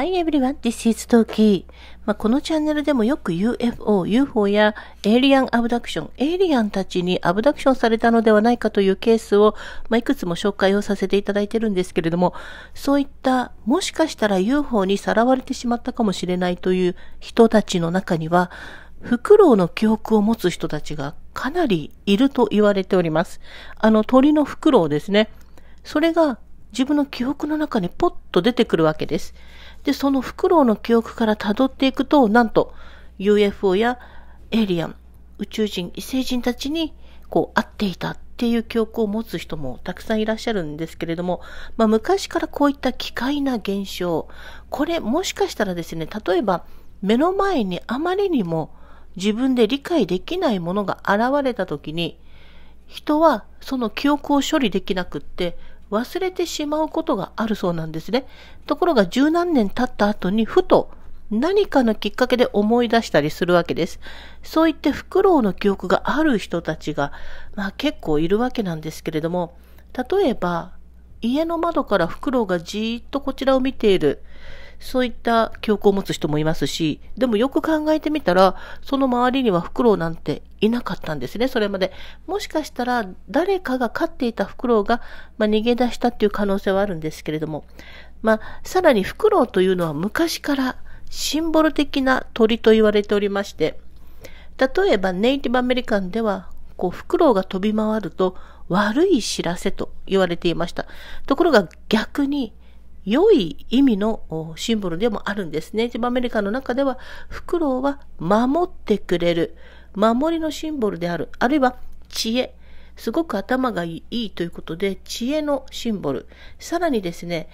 Hi everyone, this is Toki. まあ、このチャンネルでもよく UFO、UFO やエイリアンアブダクション、エイリアンたちにアブダクションされたのではないかというケースを、まあ、いくつも紹介をさせていただいてるんですけれども、そういったもしかしたら UFO にさらわれてしまったかもしれないという人たちの中には、フクロウの記憶を持つ人たちがかなりいると言われております。あの鳥のフクロウですね。それが自分の記憶の中にポッと出てくるわけです。で、そのフクロウの記憶から辿っていくと、なんと UFO やエイリアン、宇宙人、異星人たちにこう会っていたっていう記憶を持つ人もたくさんいらっしゃるんですけれども、まあ、昔からこういった奇怪な現象、これもしかしたらですね、例えば目の前にあまりにも自分で理解できないものが現れた時に、人はその記憶を処理できなくって、忘れてしまうことがあるそうなんですね。ところが十何年経った後にふと何かのきっかけで思い出したりするわけです。そういってフクロウの記憶がある人たちが、まあ、結構いるわけなんですけれども、例えば家の窓からフクロウがじーっとこちらを見ている。そういった記憶を持つ人もいますし、でもよく考えてみたら、その周りにはフクロウなんていなかったんですね、それまで。もしかしたら、誰かが飼っていたフクロウが、まあ、逃げ出したっていう可能性はあるんですけれども、まあ、さらにフクロウというのは昔からシンボル的な鳥と言われておりまして、例えばネイティブアメリカンでは、こう、フクロウが飛び回ると悪い知らせと言われていました。ところが逆に良い意味のシンボルでもあるんですね。アメリカの中では、フクロウは守ってくれる、守りのシンボルである、あるいは知恵、すごく頭がいいということで、知恵のシンボル。さらにですね、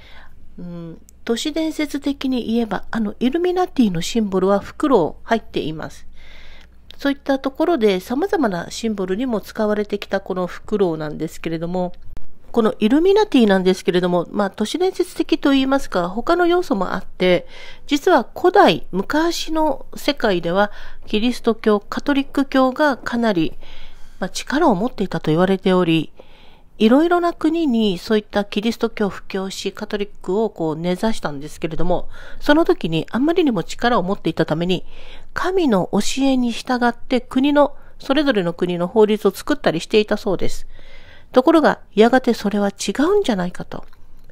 うん、都市伝説的に言えば、あの、イルミナティのシンボルはフクロウ入っています。そういったところで様々なシンボルにも使われてきたこのフクロウなんですけれども、このイルミナティなんですけれども、まあ、都市伝説的と言いますか、他の要素もあって、実は古代、昔の世界では、キリスト教、カトリック教がかなり、まあ、力を持っていたと言われており、いろいろな国にそういったキリスト教を布教し、カトリックをこう根ざしたんですけれども、その時にあんまりにも力を持っていたために、神の教えに従って国の、それぞれの国の法律を作ったりしていたそうです。ところが、やがてそれは違うんじゃないかと。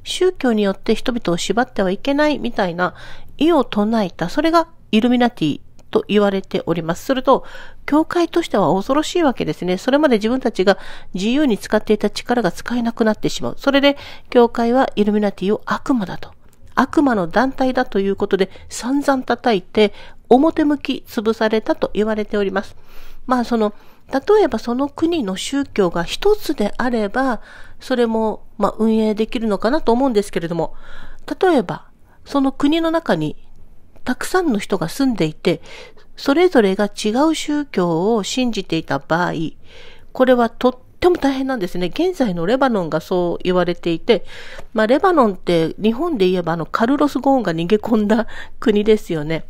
宗教によって人々を縛ってはいけないみたいな意を唱えた、それがイルミナティと言われております。すると、教会としては恐ろしいわけですね。それまで自分たちが自由に使っていた力が使えなくなってしまう。それで、教会はイルミナティを悪魔だと。悪魔の団体だということで散々叩いて表向き潰されたと言われております。まあその、例えばその国の宗教が一つであれば、それも、まあ、運営できるのかなと思うんですけれども、例えば、その国の中にたくさんの人が住んでいて、それぞれが違う宗教を信じていた場合、これはとっても大変なんですね。現在のレバノンがそう言われていて、まあ、レバノンって日本で言えばあのカルロス・ゴーンが逃げ込んだ国ですよね。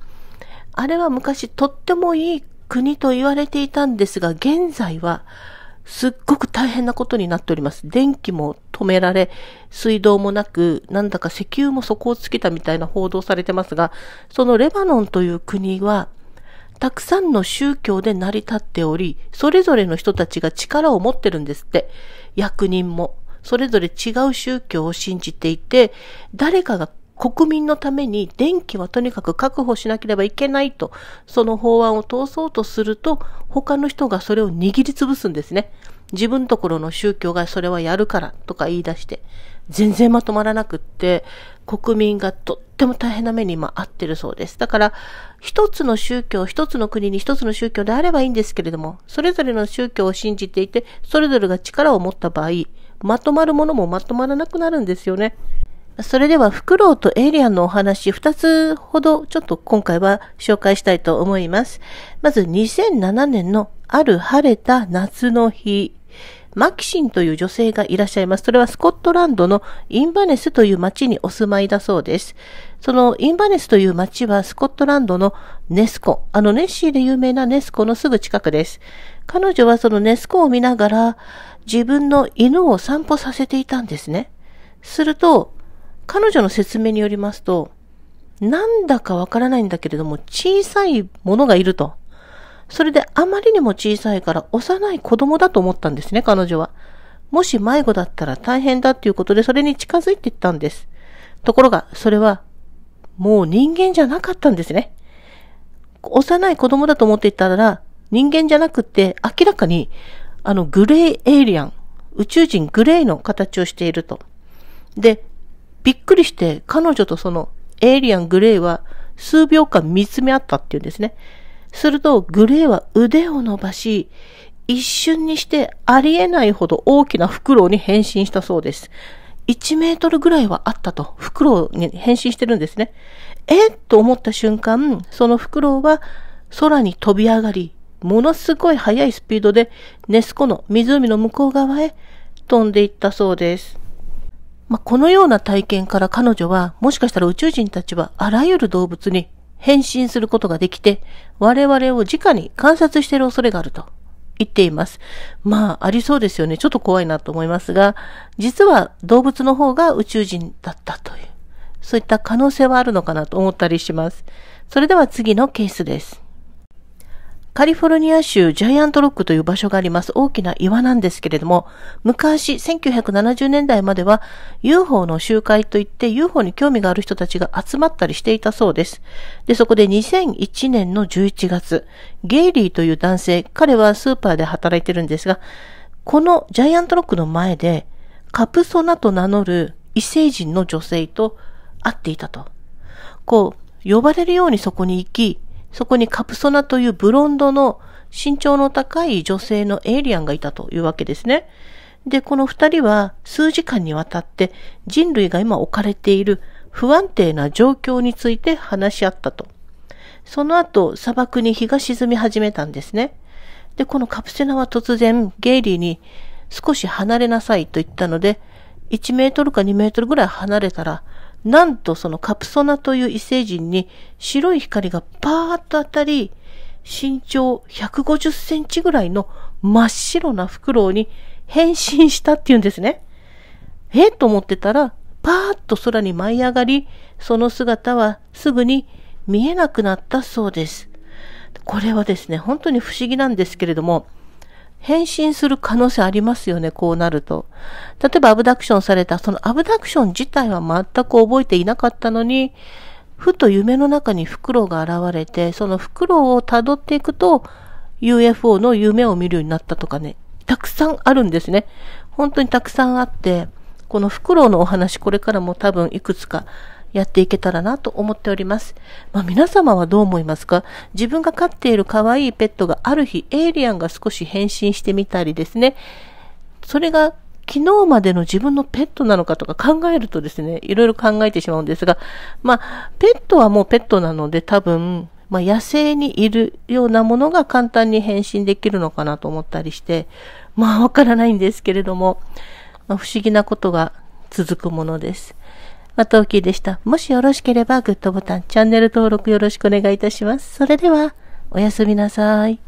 あれは昔とってもいい国と言われていたんですが、現在はすっごく大変なことになっております。電気も止められ、水道もなく、なんだか石油も底をつけたみたいな報道されてますが、そのレバノンという国は、たくさんの宗教で成り立っており、それぞれの人たちが力を持ってるんですって。役人も、それぞれ違う宗教を信じていて、誰かが国民のために電気はとにかく確保しなければいけないと、その法案を通そうとすると、他の人がそれを握りつぶすんですね。自分ところの宗教がそれはやるからとか言い出して、全然まとまらなくって、国民がとっても大変な目に今合ってるそうです。だから、一つの宗教、一つの国に一つの宗教であればいいんですけれども、それぞれの宗教を信じていて、それぞれが力を持った場合、まとまるものもまとまらなくなるんですよね。それではフクロウとエイリアンのお話2つほどちょっと今回は紹介したいと思います。まず2007年のある晴れた夏の日。マキシンという女性がいらっしゃいます。それはスコットランドのインバネスという町にお住まいだそうです。そのインバネスという町はスコットランドのネスコ、あのネッシーで有名なネスコのすぐ近くです。彼女はそのネスコを見ながら自分の犬を散歩させていたんですね。すると、彼女の説明によりますと、なんだかわからないんだけれども、小さいものがいると。それであまりにも小さいから幼い子供だと思ったんですね、彼女は。もし迷子だったら大変だっていうことでそれに近づいていったんです。ところが、それは、もう人間じゃなかったんですね。幼い子供だと思っていたら、人間じゃなくて、明らかに、あの、グレーエイリアン、宇宙人グレーの形をしていると。で、びっくりして彼女とそのエイリアン・グレイは数秒間見つめ合ったっていうんですね。するとグレイは腕を伸ばし、一瞬にしてありえないほど大きなフクロウに変身したそうです。1メートルぐらいはあったと、フクロウに変身してるんですね。えと思った瞬間、そのフクロウは空に飛び上がり、ものすごい速いスピードでネス湖の湖の向こう側へ飛んでいったそうです。まあ、このような体験から彼女は、もしかしたら宇宙人たちはあらゆる動物に変身することができて、我々を直に観察している恐れがあると言っています。まあ、ありそうですよね。ちょっと怖いなと思いますが、実は動物の方が宇宙人だったという、そういった可能性はあるのかなと思ったりします。それでは次のケースです。カリフォルニア州ジャイアントロックという場所があります。大きな岩なんですけれども、昔、1970年代までは UFO の集会といって UFO に興味がある人たちが集まったりしていたそうです。で、そこで2001年の11月、ゲイリーという男性、彼はスーパーで働いてるんですが、このジャイアントロックの前で、カプソナと名乗る異星人の女性と会っていたと。こう、呼ばれるようにそこに行き、そこにカプソナというブロンドの身長の高い女性のエイリアンがいたというわけですね。で、この二人は数時間にわたって人類が今置かれている不安定な状況について話し合ったと。その後、砂漠に日が沈み始めたんですね。で、このカプセナは突然、ゲイリーに少し離れなさいと言ったので、1メートルか2メートルぐらい離れたら、なんとそのカプソナという異星人に白い光がパーッと当たり、身長150センチぐらいの真っ白なフクロウに変身したっていうんですね。えと思ってたら、パーッと空に舞い上がり、その姿はすぐに見えなくなったそうです。これはですね、本当に不思議なんですけれども、変身する可能性ありますよね、こうなると。例えばアブダクションされた、そのアブダクション自体は全く覚えていなかったのに、ふと夢の中にフクロウが現れて、そのフクロウを辿っていくと、UFO の夢を見るようになったとかね、たくさんあるんですね。本当にたくさんあって、このフクロウのお話、これからも多分いくつかやっていけたらなと思っております。まあ、皆様はどう思いますか自分が飼っている可愛いペットがある日エイリアンが少し変身してみたりですね。それが昨日までの自分のペットなのかとか考えるとですね、いろいろ考えてしまうんですが、まあ、ペットはもうペットなので多分、まあ、野生にいるようなものが簡単に変身できるのかなと思ったりして、まあわからないんですけれども、まあ、不思議なことが続くものです。まウキーでした。もしよろしければグッドボタン、チャンネル登録よろしくお願いいたします。それでは、おやすみなさい。